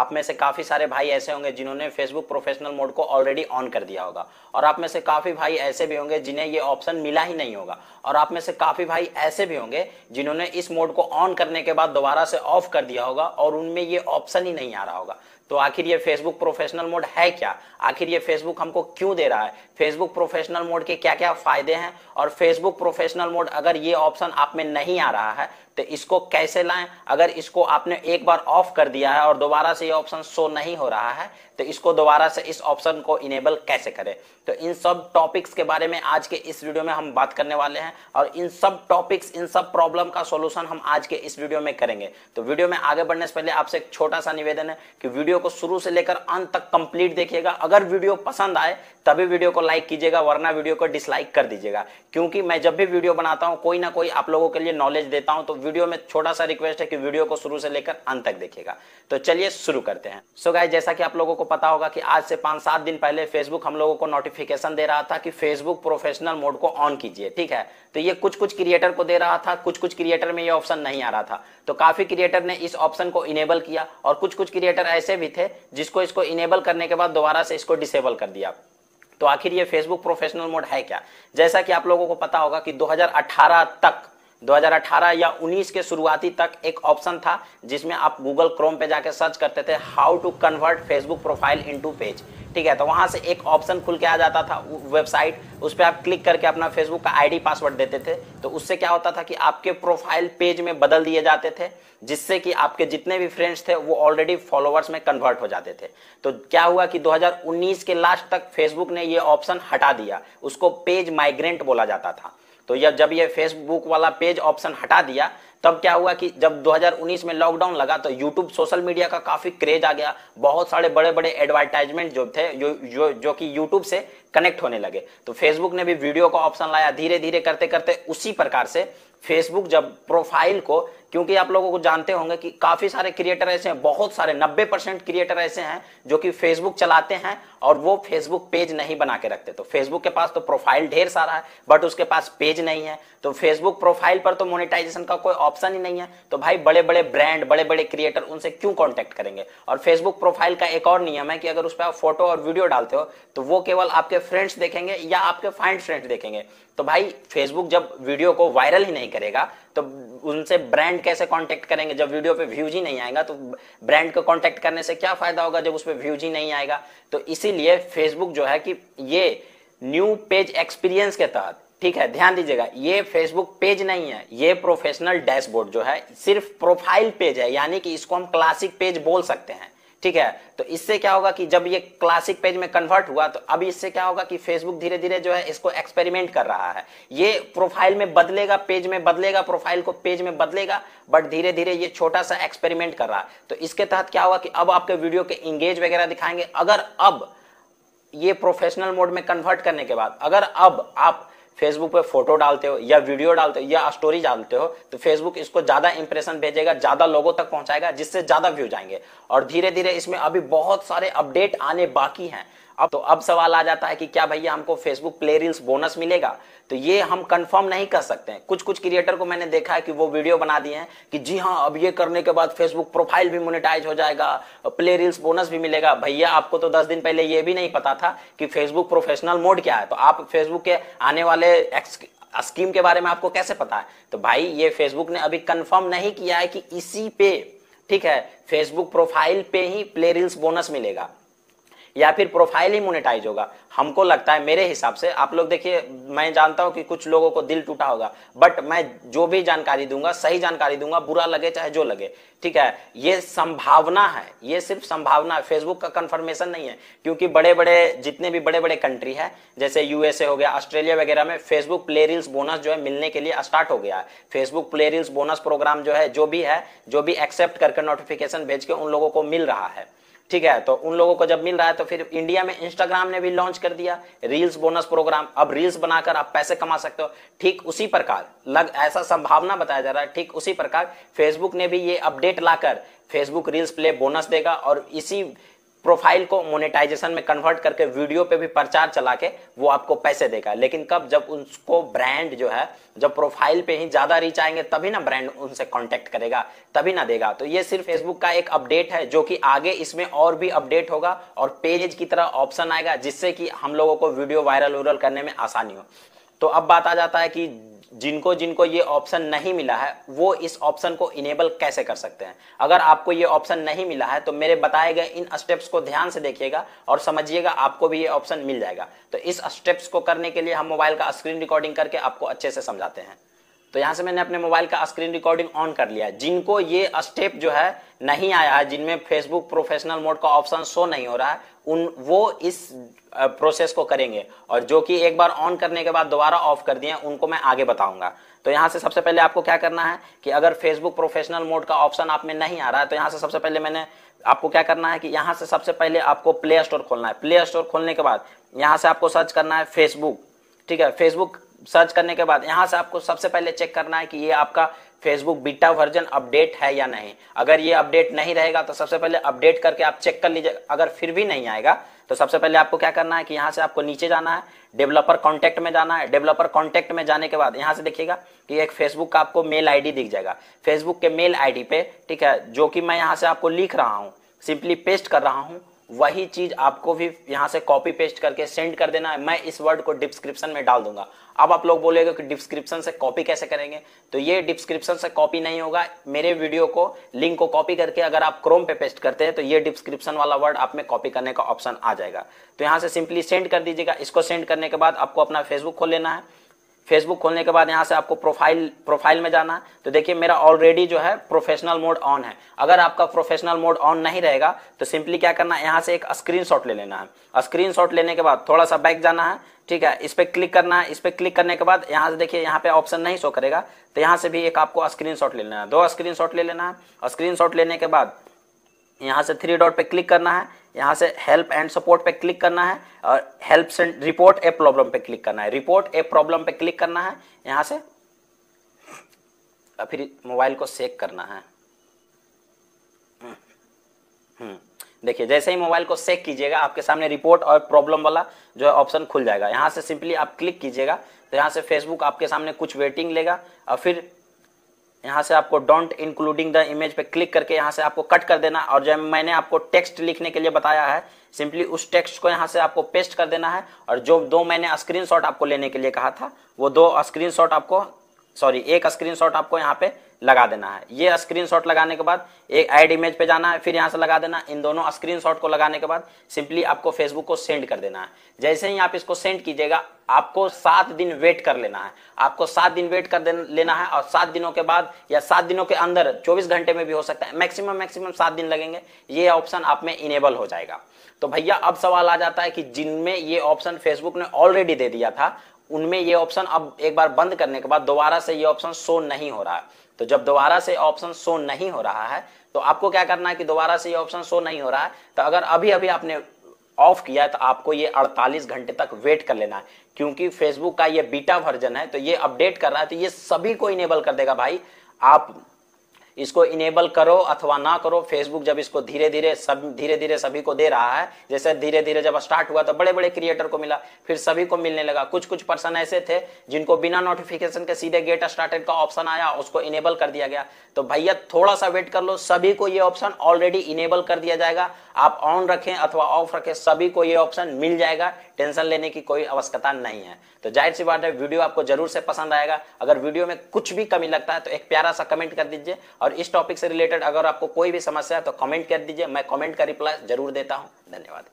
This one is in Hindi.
आप में से काफ़ी सारे भाई ऐसे होंगे जिन्होंने फेसबुक प्रोफेशनल मोड को ऑलरेडी ऑन कर दिया होगा और आप में से काफ़ी भाई ऐसे भी होंगे जिन्हें ये ऑप्शन मिला ही नहीं होगा और आप में से काफ़ी भाई ऐसे भी होंगे जिन्होंने इस मोड को ऑन करने के बाद दोबारा से ऑफ कर दिया होगा और उनमें ये ऑप्शन ही नहीं आ रहा होगा तो आखिर ये फेसबुक प्रोफेशनल मोड है क्या आखिर ये फेसबुक हमको क्यों दे रहा है फेसबुक प्रोफेशनल मोड के क्या क्या फायदे हैं और फेसबुक प्रोफेशनल मोड अगर ये ऑप्शन आप में नहीं आ रहा है तो इसको कैसे लाएं अगर इसको आपने एक बार ऑफ कर दिया है और दोबारा से ये ऑप्शन शो नहीं हो रहा है तो इसको दोबारा से इस ऑप्शन को इनेबल कैसे करें तो इन सब टॉपिक्स के बारे में आज के इस वीडियो में हम बात करने वाले हैं और इन सब टॉपिक्स इन सब प्रॉब्लम का सोल्यूशन हम आज के इस वीडियो में करेंगे तो वीडियो में आगे बढ़ने से पहले आपसे एक छोटा सा निवेदन है कि वीडियो को शुरू से लेकर अंत तक कंप्लीट देखिएगा अगर वीडियो पसंद आए तभी वीडियो को लाइक कीजिएगा वरना वीडियो को डिसलाइक कर दीजिएगा क्योंकि मैं जब भी वीडियो बनाता हूं कोई ना कोई आप लोगों के लिए नॉलेज देता हूं तो वीडियो में छोटा सा रिक्वेस्ट है कि वीडियो को शुरू से लेकर अंत तक देखिएगा तो चलिए शुरू करते हैं सो so गाय जैसा कि आप लोगों को पता होगा कि आज से पांच सात दिन पहले फेसबुक हम लोगों को नोटिफिकेशन दे रहा था कि फेसबुक प्रोफेशनल मोड को ऑन कीजिए ठीक है तो ये कुछ कुछ क्रिएटर को दे रहा था कुछ कुछ क्रिएटर में ये ऑप्शन नहीं आ रहा था तो काफी क्रिएटर ने इस ऑप्शन को इनेबल किया और कुछ कुछ क्रिएटर ऐसे भी थे जिसको इसको इनेबल करने के बाद दोबारा से इसको डिसेबल कर दिया तो आखिर ये फेसबुक प्रोफेशनल मोड है क्या जैसा कि आप लोगों को पता होगा कि 2018 तक 2018 या 19 के शुरुआती तक एक ऑप्शन था जिसमें आप गूगल क्रोम पे जाके सर्च करते थे how to convert Facebook profile into page ठीक है तो वहां से एक ऑप्शन खुल के आ जाता था वेबसाइट उस पर आप क्लिक करके अपना फेसबुक का आईडी पासवर्ड देते थे तो उससे क्या होता था कि आपके प्रोफाइल पेज में बदल दिए जाते थे जिससे कि आपके जितने भी फ्रेंड्स थे वो ऑलरेडी फॉलोवर्स में कन्वर्ट हो जाते थे तो क्या हुआ कि 2019 के लास्ट तक फेसबुक ने ये ऑप्शन हटा दिया उसको पेज माइग्रेंट बोला जाता था तो जब ये फेसबुक वाला पेज ऑप्शन हटा दिया तब क्या हुआ कि जब 2019 में लॉकडाउन लगा तो यूट्यूब सोशल मीडिया का काफी क्रेज आ गया बहुत सारे बड़े बड़े एडवर्टाइजमेंट जो थे जो जो, जो कि यूट्यूब से कनेक्ट होने लगे तो फेसबुक ने भी वीडियो का ऑप्शन लाया धीरे धीरे करते करते उसी प्रकार से फेसबुक जब प्रोफाइल को क्योंकि आप लोगों को जानते होंगे कि काफी सारे क्रिएटर ऐसे हैं बहुत सारे 90 परसेंट क्रिएटर ऐसे हैं जो कि फेसबुक चलाते हैं और वो फेसबुक पेज नहीं बना के रखते तो फेसबुक के पास तो प्रोफाइल ढेर सारा है बट उसके पास पेज नहीं है तो फेसबुक प्रोफाइल पर तो मोनिटाइजेशन का कोई ऑप्शन ही नहीं है तो भाई बड़े बड़े ब्रांड बड़े बड़े क्रिएटर उनसे क्यों कॉन्टेक्ट करेंगे और फेसबुक प्रोफाइल का एक और नियम है कि अगर उस पर आप फोटो और वीडियो डालते हो तो वो केवल आपके फ्रेंड्स देखेंगे या आपके फाइंड फ्रेंड्स देखेंगे तो भाई फेसबुक जब वीडियो को वायरल ही नहीं नहीं करेगा तो उनसे ब्रांड कैसे कांटेक्ट करेंगे जब वीडियो पे व्यूज ही नहीं आएगा तो ब्रांड को कांटेक्ट करने से क्या फायदा होगा जब उस पर व्यूज ही नहीं आएगा तो इसीलिए फेसबुक जो है कि ये न्यू पेज एक्सपीरियंस के तहत ठीक है ध्यान दीजिएगा ये फेसबुक पेज नहीं है ये प्रोफेशनल डैशबोर्ड जो है सिर्फ प्रोफाइल पेज है यानी कि इसको हम क्लासिक पेज बोल सकते हैं ठीक है तो इससे क्या होगा कि जब ये क्लासिक पेज में कन्वर्ट हुआ तो अभी इससे क्या होगा कि फेसबुक धीरे धीरे जो है इसको एक्सपेरिमेंट कर रहा है ये प्रोफाइल में बदलेगा पेज में बदलेगा प्रोफाइल को पेज में बदलेगा बट धीरे धीरे ये छोटा सा एक्सपेरिमेंट कर रहा है तो इसके तहत क्या होगा कि अब आपके वीडियो के इंगेज वगैरह दिखाएंगे अगर अब ये प्रोफेशनल मोड में कन्वर्ट करने के बाद अगर अब आप फेसबुक पे फोटो डालते हो या वीडियो डालते हो या स्टोरी डालते हो तो फेसबुक इसको ज्यादा इंप्रेशन भेजेगा ज्यादा लोगों तक पहुंचाएगा जिससे ज्यादा व्यूज आएंगे और धीरे धीरे इसमें अभी बहुत सारे अपडेट आने बाकी हैं अब तो अब सवाल आ जाता है कि क्या भैया हमको फेसबुक प्ले रील्स बोनस मिलेगा तो ये हम कंफर्म नहीं कर सकते हैं कुछ कुछ क्रिएटर को मैंने देखा है कि वो वीडियो बना दिए हैं कि जी हाँ अब ये करने के बाद फेसबुक प्रोफाइल भी मोनिटाइज हो जाएगा प्ले रील्स बोनस भी मिलेगा भैया आपको तो दस दिन पहले ये भी नहीं पता था कि फेसबुक प्रोफेशनल मोड क्या है तो आप फेसबुक के आने वाले स्कीम के बारे में आपको कैसे पता है तो भाई ये फेसबुक ने अभी कंफर्म नहीं किया है कि इसी पे ठीक है फेसबुक प्रोफाइल पे ही प्ले रील्स बोनस मिलेगा या फिर प्रोफाइल ही मोनेटाइज होगा हमको लगता है मेरे हिसाब से आप लोग देखिए मैं जानता हूं कि कुछ लोगों को दिल टूटा होगा बट मैं जो भी जानकारी दूंगा सही जानकारी दूंगा बुरा लगे चाहे जो लगे ठीक है ये संभावना है ये सिर्फ संभावना है फेसबुक का कंफर्मेशन नहीं है क्योंकि बड़े बड़े जितने भी बड़े बड़े कंट्री है जैसे यूएसए हो गया ऑस्ट्रेलिया वगैरह में फेसबुक प्ले रील्स बोनस जो है मिलने के लिए स्टार्ट हो गया है Facebook play reels bonus program जो है जो भी है जो भी एक्सेप्ट करके नोटिफिकेशन भेज के उन लोगों को मिल रहा है ठीक है तो उन लोगों को जब मिल रहा है तो फिर इंडिया में इंस्टाग्राम ने भी लॉन्च कर दिया रील्स बोनस प्रोग्राम अब रील्स बनाकर आप पैसे कमा सकते हो ठीक उसी प्रकार लग ऐसा संभावना बताया जा रहा है ठीक उसी प्रकार फेसबुक ने भी ये अपडेट लाकर फेसबुक रील्स प्ले बोनस देगा और इसी प्रोफाइल को मोनेटाइजेशन में कन्वर्ट करके वीडियो पे भी प्रचार चला के वो आपको पैसे देगा लेकिन कब जब उसको ब्रांड जो है जब प्रोफाइल पे ही ज्यादा रीच आएंगे तभी ना ब्रांड उनसे कांटेक्ट करेगा तभी ना देगा तो ये सिर्फ फेसबुक का एक अपडेट है जो कि आगे इसमें और भी अपडेट होगा और पेज की तरह ऑप्शन आएगा जिससे कि हम लोगों को वीडियो वायरल वायरल करने में आसानी हो तो अब बात आ जाता है कि जिनको जिनको ये ऑप्शन नहीं मिला है वो इस ऑप्शन को इनेबल कैसे कर सकते हैं अगर आपको ये ऑप्शन नहीं मिला है तो मेरे बताए गए इन स्टेप्स को ध्यान से देखिएगा और समझिएगा आपको भी ये ऑप्शन मिल जाएगा तो इस स्टेप्स को करने के लिए हम मोबाइल का स्क्रीन रिकॉर्डिंग करके आपको अच्छे से समझाते हैं तो यहाँ से मैंने अपने मोबाइल का स्क्रीन रिकॉर्डिंग ऑन कर लिया जिनको ये स्टेप जो है नहीं आया है जिनमें फेसबुक प्रोफेशनल मोड का ऑप्शन शो नहीं हो रहा है उन वो इस प्रोसेस को करेंगे और जो कि एक बार ऑन करने के बाद दोबारा ऑफ कर दिए उनको मैं आगे बताऊंगा तो यहाँ से सबसे पहले आपको क्या करना है कि अगर फेसबुक प्रोफेशनल मोड का ऑप्शन आप में नहीं आ रहा है तो यहाँ से सबसे पहले मैंने आपको क्या करना है कि यहाँ से सबसे पहले आपको प्ले स्टोर खोलना है प्ले स्टोर खोलने के बाद यहाँ से आपको सर्च करना है फेसबुक ठीक है फेसबुक सर्च करने के बाद यहाँ से आपको सबसे पहले चेक करना है कि ये आपका फेसबुक बीटा वर्जन अपडेट है या नहीं अगर ये अपडेट नहीं रहेगा तो सबसे पहले अपडेट करके आप चेक कर लीजिए अगर फिर भी नहीं आएगा तो सबसे पहले आपको क्या करना है कि यहाँ से आपको नीचे जाना है डेवलपर कॉन्टैक्ट में जाना है डेवलपर कॉन्टैक्ट में जाने के बाद यहाँ से देखिएगा कि एक फेसबुक का आपको मेल आई दिख जाएगा फेसबुक के मेल आई पे ठीक है जो कि मैं यहाँ से आपको लिख रहा हूँ सिंपली पेस्ट कर रहा हूँ वही चीज आपको भी यहाँ से कॉपी पेस्ट करके सेंड कर देना है मैं इस वर्ड को डिस्क्रिप्शन में डाल दूंगा अब आप लोग बोलेगे कि डिस्क्रिप्शन से कॉपी कैसे करेंगे तो ये डिस्क्रिप्शन से कॉपी नहीं होगा मेरे वीडियो को लिंक को कॉपी करके अगर आप क्रोम पे पेस्ट करते हैं तो ये डिस्क्रिप्शन वाला वर्ड आप में कॉपी करने का ऑप्शन आ जाएगा तो यहाँ से सिंपली सेंड कर दीजिएगा इसको सेंड करने के बाद आपको अपना फेसबुक खोल लेना है फेसबुक खोलने के बाद यहाँ से आपको प्रोफाइल प्रोफाइल में जाना है तो देखिए मेरा ऑलरेडी जो है प्रोफेशनल मोड ऑन है अगर आपका प्रोफेशनल मोड ऑन नहीं रहेगा तो सिंपली क्या करना है यहाँ से एक स्क्रीनशॉट ले लेना है स्क्रीनशॉट लेने के बाद थोड़ा सा बैक जाना है ठीक है इस पर क्लिक करना है इस पर क्लिक करने के बाद यहाँ से देखिए यहाँ पे ऑप्शन नहीं शो करेगा तो यहाँ से भी एक आपको स्क्रीन ले लेना है दो शॉट ले लेना है शॉट लेने के बाद यहाँ से थ्री डॉट पे क्लिक करना है यहाँ से हेल्प एंड सपोर्ट पे क्लिक करना है और हेल्प रिपोर्ट ए प्रॉब्लम पे क्लिक करना है रिपोर्ट ए प्रॉब्लम पे क्लिक करना है यहाँ से फिर मोबाइल को सेक करना है हम्म, हम्म। देखिए जैसे ही मोबाइल को सेक कीजिएगा आपके सामने रिपोर्ट और प्रॉब्लम वाला जो है ऑप्शन खुल जाएगा यहाँ से सिंपली आप क्लिक कीजिएगा तो यहाँ से फेसबुक आपके सामने कुछ वेटिंग लेगा और फिर यहाँ से आपको डोंट इंक्लूडिंग द इमेज पे क्लिक करके यहाँ से आपको कट कर देना और जब मैंने आपको टेक्स्ट लिखने के लिए बताया है सिंपली उस टेक्स्ट को यहाँ से आपको पेस्ट कर देना है और जो दो मैंने स्क्रीनशॉट आपको लेने के लिए कहा था वो दो स्क्रीनशॉट आपको सॉरी एक स्क्रीनशॉट आपको यहाँ पे लगा देना है ये स्क्रीनशॉट लगाने के बाद एक एड इमेज पे जाना है फिर यहाँ से लगा देना इन दोनों स्क्रीनशॉट को लगाने के बाद सिंपली आपको फेसबुक को सेंड कर देना है जैसे ही आप इसको सेंड कीजिएगा आपको सात दिन वेट कर लेना है आपको सात दिन वेट कर लेना है और सात दिनों के बाद या सात दिनों के अंदर चौबीस घंटे में भी हो सकता है मैक्सिमम मैक्सिमम सात दिन लगेंगे ये ऑप्शन आप में इनेबल हो जाएगा तो भैया अब सवाल आ जाता है कि जिनमें ये ऑप्शन फेसबुक ने ऑलरेडी दे दिया था उनमें ये ऑप्शन अब एक बार बंद करने के बाद दोबारा से ये ऑप्शन शो नहीं हो रहा है तो जब दोबारा से ऑप्शन शो नहीं हो रहा है तो आपको क्या करना है कि दोबारा से ये ऑप्शन शो नहीं हो रहा है तो अगर अभी अभी आपने ऑफ किया है तो आपको ये 48 घंटे तक वेट कर लेना है क्योंकि फेसबुक का ये बीटा वर्जन है तो ये अपडेट कर रहा है तो ये सभी को इनेबल कर देगा भाई आप इसको इनेबल करो अथवा ना करो फेसबुक जब इसको धीरे धीरे सब धीरे धीरे सभी को दे रहा है जैसे धीरे धीरे जब स्टार्ट हुआ तो बड़े बड़े क्रिएटर को मिला फिर सभी को मिलने लगा कुछ कुछ पर्सन ऐसे थे जिनको बिना नोटिफिकेशन के सीधे गेट स्टार्टेड का ऑप्शन आया उसको इनेबल कर दिया गया तो भैया थोड़ा सा वेट कर लो सभी को ये ऑप्शन ऑलरेडी इनेबल कर दिया जाएगा आप ऑन रखें अथवा ऑफ रखें सभी को ये ऑप्शन मिल जाएगा टेंशन लेने की कोई आवश्यकता नहीं है तो जाहिर सी बात है वीडियो आपको जरूर से पसंद आएगा अगर वीडियो में कुछ भी कमी लगता है तो एक प्यारा सा कमेंट कर दीजिए और इस टॉपिक से रिलेटेड अगर आपको कोई भी समस्या है तो कमेंट कर दीजिए मैं कमेंट का रिप्लाई जरूर देता हूँ धन्यवाद